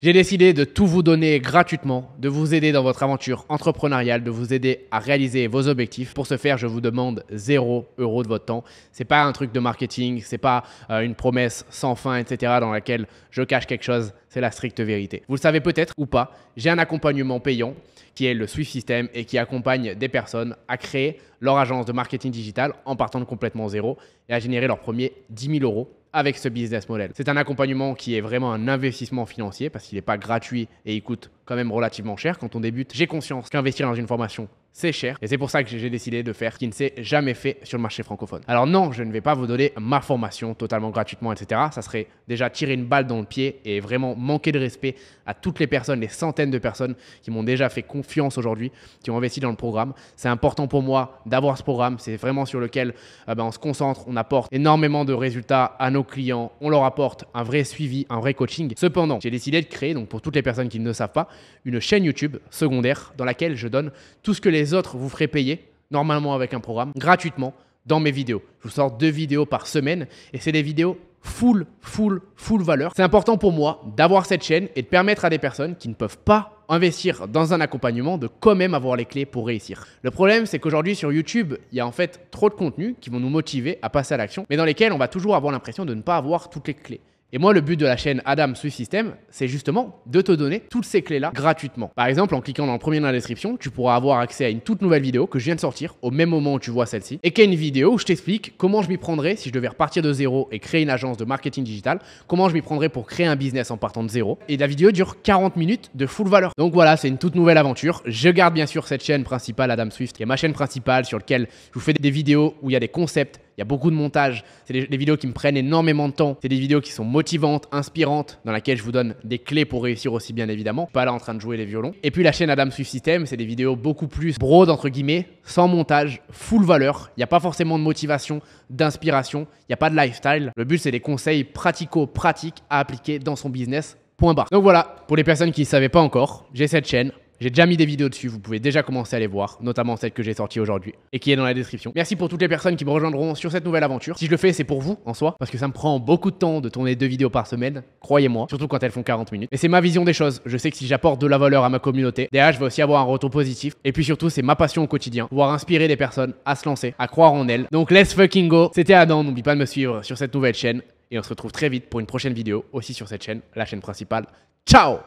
J'ai décidé de tout vous donner gratuitement, de vous aider dans votre aventure entrepreneuriale, de vous aider à réaliser vos objectifs. Pour ce faire, je vous demande 0 euros de votre temps. C'est pas un truc de marketing, c'est pas euh, une promesse sans fin, etc. dans laquelle je cache quelque chose. C'est la stricte vérité. Vous le savez peut-être ou pas, j'ai un accompagnement payant qui est le Swift System et qui accompagne des personnes à créer leur agence de marketing digital en partant de complètement zéro et à générer leurs premiers 10 000 euros avec ce business model. C'est un accompagnement qui est vraiment un investissement financier parce qu'il n'est pas gratuit et il coûte quand même relativement cher. Quand on débute, j'ai conscience qu'investir dans une formation c'est cher. Et c'est pour ça que j'ai décidé de faire ce qui ne s'est jamais fait sur le marché francophone. Alors non, je ne vais pas vous donner ma formation totalement gratuitement, etc. Ça serait déjà tirer une balle dans le pied et vraiment manquer de respect à toutes les personnes, les centaines de personnes qui m'ont déjà fait confiance aujourd'hui, qui ont investi dans le programme. C'est important pour moi d'avoir ce programme. C'est vraiment sur lequel euh, ben, on se concentre, on apporte énormément de résultats à nos clients, on leur apporte un vrai suivi, un vrai coaching. Cependant, j'ai décidé de créer, donc pour toutes les personnes qui ne le savent pas, une chaîne YouTube secondaire dans laquelle je donne tout ce que les les autres vous ferez payer, normalement avec un programme, gratuitement dans mes vidéos. Je vous sors deux vidéos par semaine et c'est des vidéos full, full, full valeur. C'est important pour moi d'avoir cette chaîne et de permettre à des personnes qui ne peuvent pas investir dans un accompagnement de quand même avoir les clés pour réussir. Le problème, c'est qu'aujourd'hui sur YouTube, il y a en fait trop de contenus qui vont nous motiver à passer à l'action, mais dans lesquels on va toujours avoir l'impression de ne pas avoir toutes les clés. Et moi, le but de la chaîne Adam Swift System, c'est justement de te donner toutes ces clés-là gratuitement. Par exemple, en cliquant dans le premier dans la description, tu pourras avoir accès à une toute nouvelle vidéo que je viens de sortir au même moment où tu vois celle-ci, et qui est une vidéo où je t'explique comment je m'y prendrais si je devais repartir de zéro et créer une agence de marketing digital, comment je m'y prendrais pour créer un business en partant de zéro. Et la vidéo dure 40 minutes de full valeur. Donc voilà, c'est une toute nouvelle aventure. Je garde bien sûr cette chaîne principale Adam Swift, qui est ma chaîne principale sur laquelle je vous fais des vidéos où il y a des concepts il y a beaucoup de montage. C'est des, vidéos qui me prennent énormément de temps. C'est des vidéos qui sont motivantes, inspirantes, dans lesquelles je vous donne des clés pour réussir aussi bien évidemment. Pas là en train de jouer les violons. Et puis la chaîne Adam Swift System, c'est des vidéos beaucoup plus broad entre guillemets, sans montage, full valeur. Il n'y a pas forcément de motivation, d'inspiration. Il n'y a pas de lifestyle. Le but, c'est des conseils praticaux, pratiques à appliquer dans son business. Point barre. Donc voilà, pour les personnes qui ne savaient pas encore, j'ai cette chaîne j'ai déjà mis des vidéos dessus, vous pouvez déjà commencer à les voir, notamment celle que j'ai sortie aujourd'hui et qui est dans la description. Merci pour toutes les personnes qui me rejoindront sur cette nouvelle aventure. Si je le fais, c'est pour vous en soi, parce que ça me prend beaucoup de temps de tourner deux vidéos par semaine, croyez-moi, surtout quand elles font 40 minutes. Et c'est ma vision des choses. Je sais que si j'apporte de la valeur à ma communauté, derrière, je vais aussi avoir un retour positif. Et puis surtout, c'est ma passion au quotidien, voir inspirer des personnes à se lancer, à croire en elles. Donc let's fucking go. C'était Adam, n'oublie pas de me suivre sur cette nouvelle chaîne et on se retrouve très vite pour une prochaine vidéo aussi sur cette chaîne, la chaîne principale. Ciao